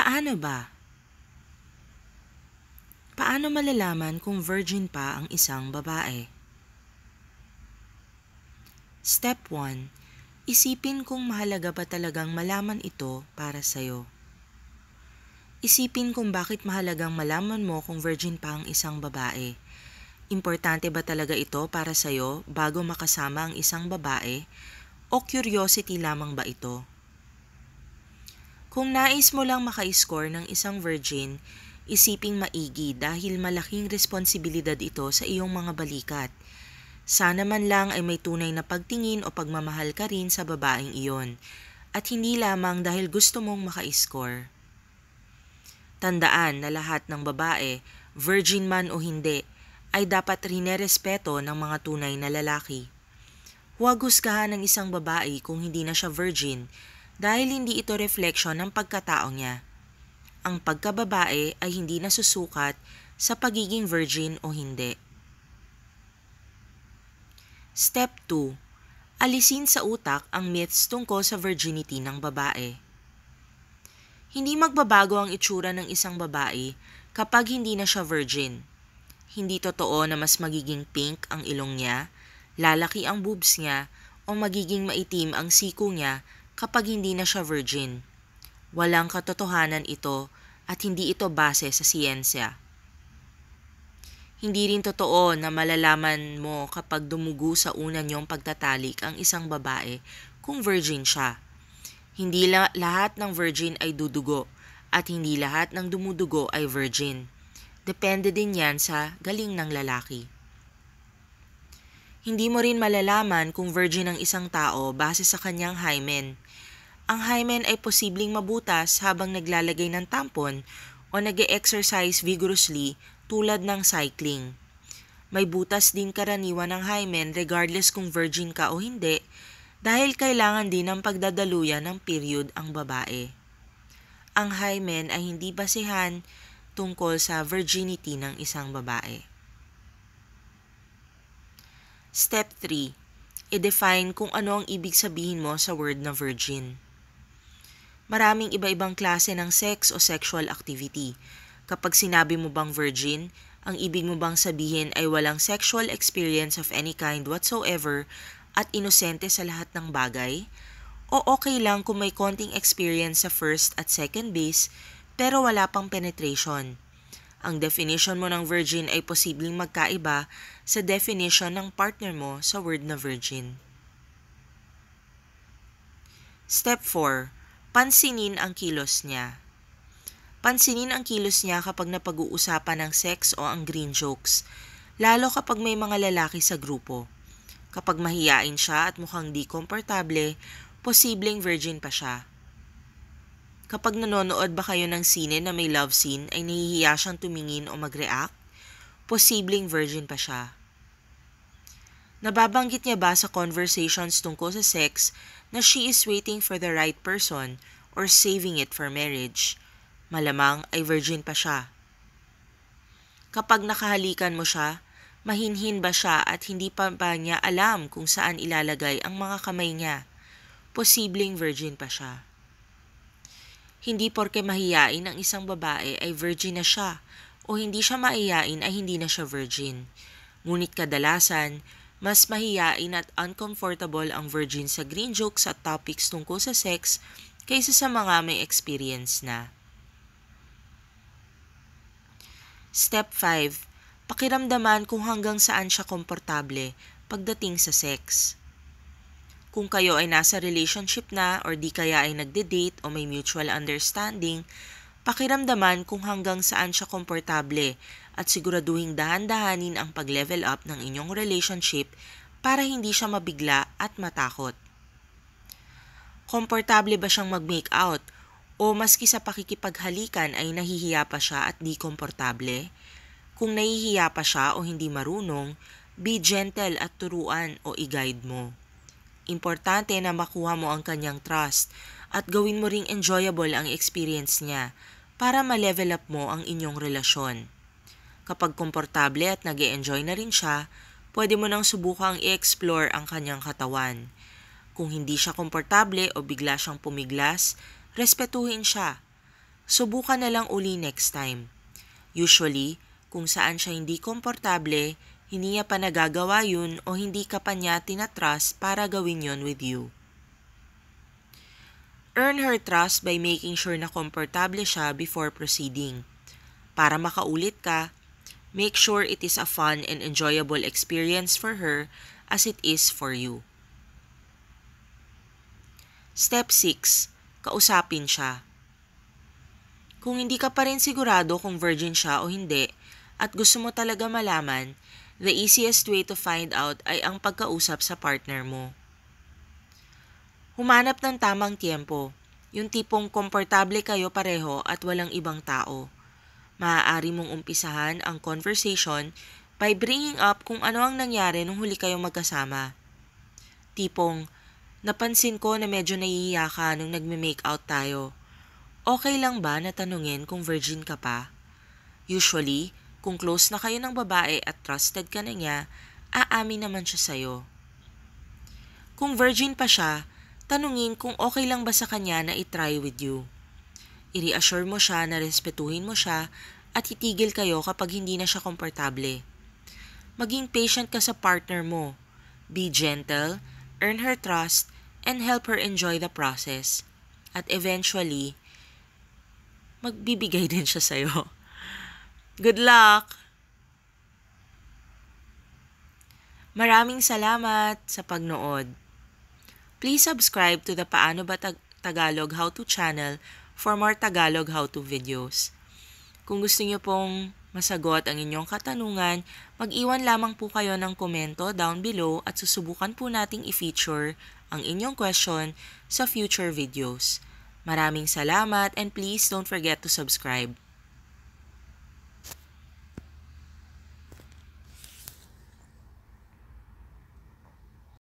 Paano ba? Paano malalaman kung virgin pa ang isang babae? Step 1. Isipin kung mahalaga ba talagang malaman ito para sa'yo. Isipin kung bakit mahalagang malaman mo kung virgin pa ang isang babae. Importante ba talaga ito para sa'yo bago makasama ang isang babae o curiosity lamang ba ito? Kung nais mo lang makaiscore ng isang virgin, isiping maigi dahil malaking responsibilidad ito sa iyong mga balikat. Sana man lang ay may tunay na pagtingin o pagmamahal ka rin sa babaeng iyon at hindi lamang dahil gusto mong makaiscore. Tandaan na lahat ng babae, virgin man o hindi, ay dapat rinerespeto ng mga tunay na lalaki. Huwag husgahan ng isang babae kung hindi na siya virgin dahil hindi ito refleksyon ng pagkatao niya. Ang pagkababae ay hindi nasusukat sa pagiging virgin o hindi. Step 2. Alisin sa utak ang myths tungkol sa virginity ng babae. Hindi magbabago ang itsura ng isang babae kapag hindi na siya virgin. Hindi totoo na mas magiging pink ang ilong niya, lalaki ang boobs niya, o magiging maitim ang siko niya kapag hindi na siya virgin. Walang katotohanan ito at hindi ito base sa siyensya. Hindi rin totoo na malalaman mo kapag dumugo sa una niyong pagtatalik ang isang babae kung virgin siya. Hindi la- lahat ng virgin ay dudugo at hindi lahat ng dumudugo ay virgin. Depende din yan sa galing ng lalaki. Hindi mo rin malalaman kung virgin ang isang tao base sa kanyang hymen ang hymen ay posibleng mabutas habang naglalagay ng tampon o nag exercise vigorously tulad ng cycling. May butas din karaniwan ng hymen regardless kung virgin ka o hindi dahil kailangan din ng pagdadaluyan ng period ang babae. Ang hymen ay hindi basehan tungkol sa virginity ng isang babae. Step 3. I-define kung ano ang ibig sabihin mo sa word na virgin maraming iba-ibang klase ng sex o sexual activity. Kapag sinabi mo bang virgin, ang ibig mo bang sabihin ay walang sexual experience of any kind whatsoever at inosente sa lahat ng bagay? O okay lang kung may konting experience sa first at second base pero wala pang penetration? Ang definition mo ng virgin ay posibleng magkaiba sa definition ng partner mo sa word na virgin. Step 4 pansinin ang kilos niya. Pansinin ang kilos niya kapag napag-uusapan ng sex o ang green jokes, lalo kapag may mga lalaki sa grupo. Kapag mahiyain siya at mukhang di komportable, posibleng virgin pa siya. Kapag nanonood ba kayo ng sine na may love scene ay nahihiya siyang tumingin o mag-react, posibleng virgin pa siya. Nababanggit niya ba sa conversations tungkol sa sex na she is waiting for the right person or saving it for marriage? Malamang ay virgin pa siya. Kapag nakahalikan mo siya, mahinhin ba siya at hindi pa ba niya alam kung saan ilalagay ang mga kamay niya? Posibleng virgin pa siya. Hindi porke mahiyain ang isang babae ay virgin na siya o hindi siya maiyain ay hindi na siya virgin. Ngunit kadalasan, mas mahiyain at uncomfortable ang virgin sa green jokes at topics tungkol sa sex kaysa sa mga may experience na. Step 5. Pakiramdaman kung hanggang saan siya komportable pagdating sa sex. Kung kayo ay nasa relationship na or di kaya ay nagde-date o may mutual understanding, pakiramdaman kung hanggang saan siya komportable at siguraduhing dahan-dahanin ang pag-level up ng inyong relationship para hindi siya mabigla at matakot. Komportable ba siyang mag-make out o maski sa pakikipaghalikan ay nahihiya pa siya at di komportable? Kung nahihiya pa siya o hindi marunong, be gentle at turuan o i-guide mo. Importante na makuha mo ang kanyang trust at gawin mo ring enjoyable ang experience niya para ma-level up mo ang inyong relasyon. Kapag komportable at nag enjoy na rin siya, pwede mo nang subukang i-explore ang kanyang katawan. Kung hindi siya komportable o bigla siyang pumiglas, respetuhin siya. Subukan na lang uli next time. Usually, kung saan siya hindi komportable, hindi niya pa nagagawa yun o hindi ka pa niya tinatrust para gawin yon with you. Earn her trust by making sure na komportable siya before proceeding. Para makaulit ka, Make sure it is a fun and enjoyable experience for her as it is for you. Step 6. Kausapin siya. Kung hindi ka pa rin sigurado kung virgin siya o hindi at gusto mo talaga malaman, the easiest way to find out ay ang pagkausap sa partner mo. Humanap ng tamang tiempo, yung tipong komportable kayo pareho at walang ibang tao. Maaari mong umpisahan ang conversation by bringing up kung ano ang nangyari nung huli kayong magkasama. Tipong, napansin ko na medyo nahihiya ka nung nagme-make out tayo. Okay lang ba na tanungin kung virgin ka pa? Usually, kung close na kayo ng babae at trusted ka na niya, aamin naman siya sa'yo. Kung virgin pa siya, tanungin kung okay lang ba sa kanya na itry with you. I-reassure mo siya na respetuhin mo siya at titigil kayo kapag hindi na siya komportable. Maging patient ka sa partner mo. Be gentle, earn her trust, and help her enjoy the process. At eventually, magbibigay din siya sa'yo. Good luck! Maraming salamat sa pagnood. Please subscribe to the Paano Ba Tag Tagalog How To channel for more Tagalog how-to videos. Kung gusto niyo pong masagot ang inyong katanungan, mag-iwan lamang po kayo ng komento down below at susubukan po nating i-feature ang inyong question sa future videos. Maraming salamat and please don't forget to subscribe.